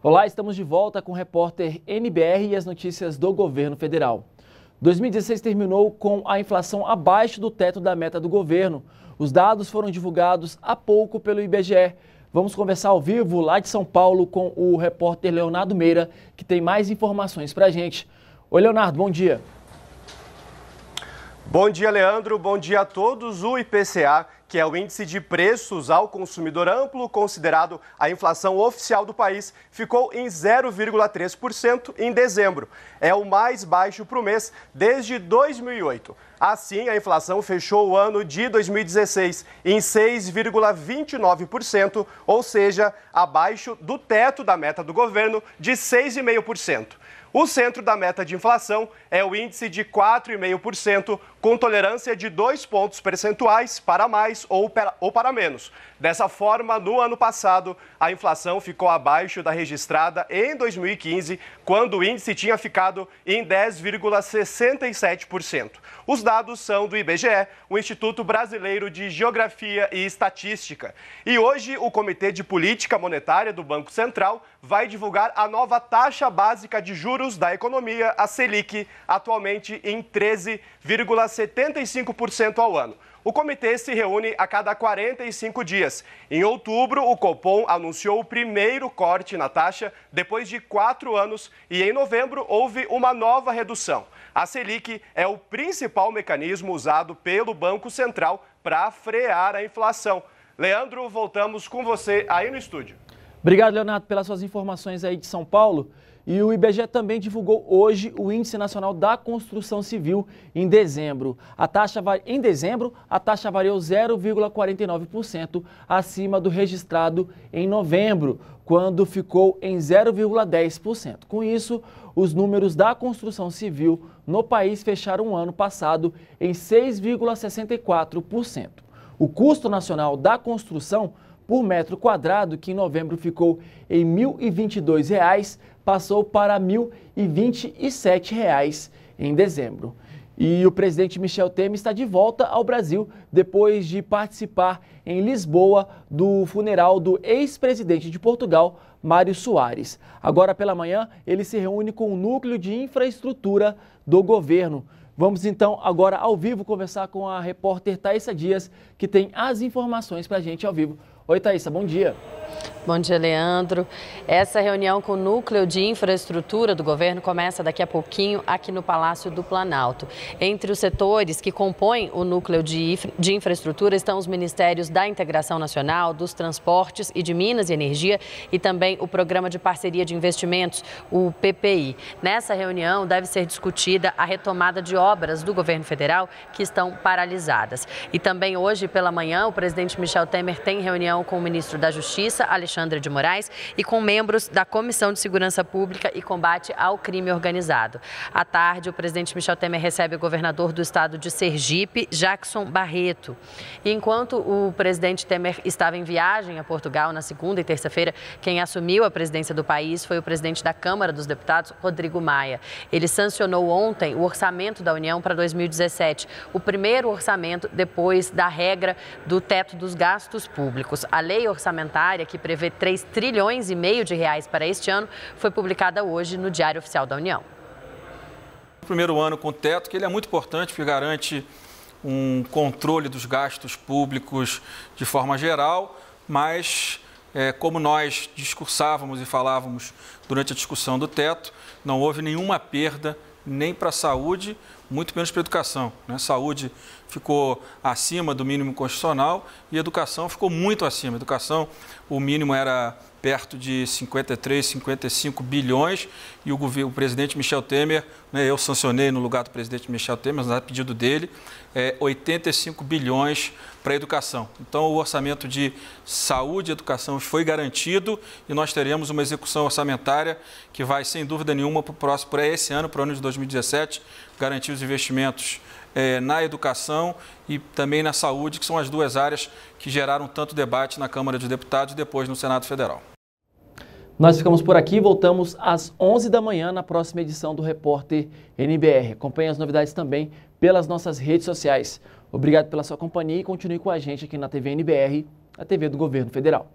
Olá, estamos de volta com o repórter NBR e as notícias do governo federal. 2016 terminou com a inflação abaixo do teto da meta do governo. Os dados foram divulgados há pouco pelo IBGE. Vamos conversar ao vivo lá de São Paulo com o repórter Leonardo Meira, que tem mais informações para a gente. Oi, Leonardo, bom dia. Bom dia, Leandro. Bom dia a todos. O IPCA que é o índice de preços ao consumidor amplo, considerado a inflação oficial do país, ficou em 0,3% em dezembro. É o mais baixo para o mês desde 2008. Assim, a inflação fechou o ano de 2016 em 6,29%, ou seja, abaixo do teto da meta do governo de 6,5%. O centro da meta de inflação é o índice de 4,5%, com tolerância de dois pontos percentuais para mais ou para, ou para menos. Dessa forma, no ano passado, a inflação ficou abaixo da registrada em 2015, quando o índice tinha ficado em 10,67%. Os dados são do IBGE, o Instituto Brasileiro de Geografia e Estatística. E hoje o Comitê de Política Monetária do Banco Central vai divulgar a nova taxa básica de juros da economia, a Selic, atualmente em 13,75% ao ano. O comitê se reúne a cada 45 dias. Em outubro, o Copom anunciou o primeiro corte na taxa depois de quatro anos e em novembro houve uma nova redução. A Selic é o principal mecanismo usado pelo Banco Central para frear a inflação. Leandro, voltamos com você aí no estúdio. Obrigado, Leonardo, pelas suas informações aí de São Paulo. E o IBGE também divulgou hoje o Índice Nacional da Construção Civil em dezembro. A taxa em dezembro, a taxa variou 0,49% acima do registrado em novembro, quando ficou em 0,10%. Com isso, os números da construção civil no país fecharam o ano passado em 6,64%. O custo nacional da construção por metro quadrado, que em novembro ficou em R$ 1.022, passou para R$ 1.027 em dezembro. E o presidente Michel Temer está de volta ao Brasil depois de participar em Lisboa do funeral do ex-presidente de Portugal, Mário Soares. Agora pela manhã, ele se reúne com o núcleo de infraestrutura do governo. Vamos então agora ao vivo conversar com a repórter Thaisa Dias, que tem as informações para a gente ao vivo. Oi, Thaisa, bom dia. Bom dia, Leandro. Essa reunião com o Núcleo de Infraestrutura do governo começa daqui a pouquinho aqui no Palácio do Planalto. Entre os setores que compõem o Núcleo de, Infra de Infraestrutura estão os Ministérios da Integração Nacional, dos Transportes e de Minas e Energia e também o Programa de Parceria de Investimentos, o PPI. Nessa reunião deve ser discutida a retomada de obras do governo federal que estão paralisadas. E também hoje pela manhã, o presidente Michel Temer tem reunião com o ministro da Justiça, Alexandre de Moraes e com membros da Comissão de Segurança Pública e Combate ao Crime Organizado. À tarde, o presidente Michel Temer recebe o governador do estado de Sergipe, Jackson Barreto. E enquanto o presidente Temer estava em viagem a Portugal na segunda e terça-feira, quem assumiu a presidência do país foi o presidente da Câmara dos Deputados, Rodrigo Maia. Ele sancionou ontem o orçamento da União para 2017, o primeiro orçamento depois da regra do teto dos gastos públicos. A lei orçamentária que que prevê 3 trilhões e meio de reais para este ano, foi publicada hoje no Diário Oficial da União. O primeiro ano com o teto, que ele é muito importante, porque garante um controle dos gastos públicos de forma geral, mas é, como nós discursávamos e falávamos durante a discussão do teto, não houve nenhuma perda nem para a saúde, muito menos para a educação. Né? Saúde ficou acima do mínimo constitucional e educação ficou muito acima. Educação, o mínimo era perto de 53, 55 bilhões e o, governo, o presidente Michel Temer, né, eu sancionei no lugar do presidente Michel Temer, mas a é pedido dele, é 85 bilhões para a educação. Então o orçamento de saúde e educação foi garantido e nós teremos uma execução orçamentária que vai, sem dúvida nenhuma, para esse ano, para o ano de 2017, garantir os investimentos eh, na educação e também na saúde, que são as duas áreas que geraram tanto debate na Câmara dos Deputados e depois no Senado Federal. Nós ficamos por aqui, voltamos às 11 da manhã na próxima edição do Repórter NBR. Acompanhe as novidades também pelas nossas redes sociais. Obrigado pela sua companhia e continue com a gente aqui na TV NBR, a TV do Governo Federal.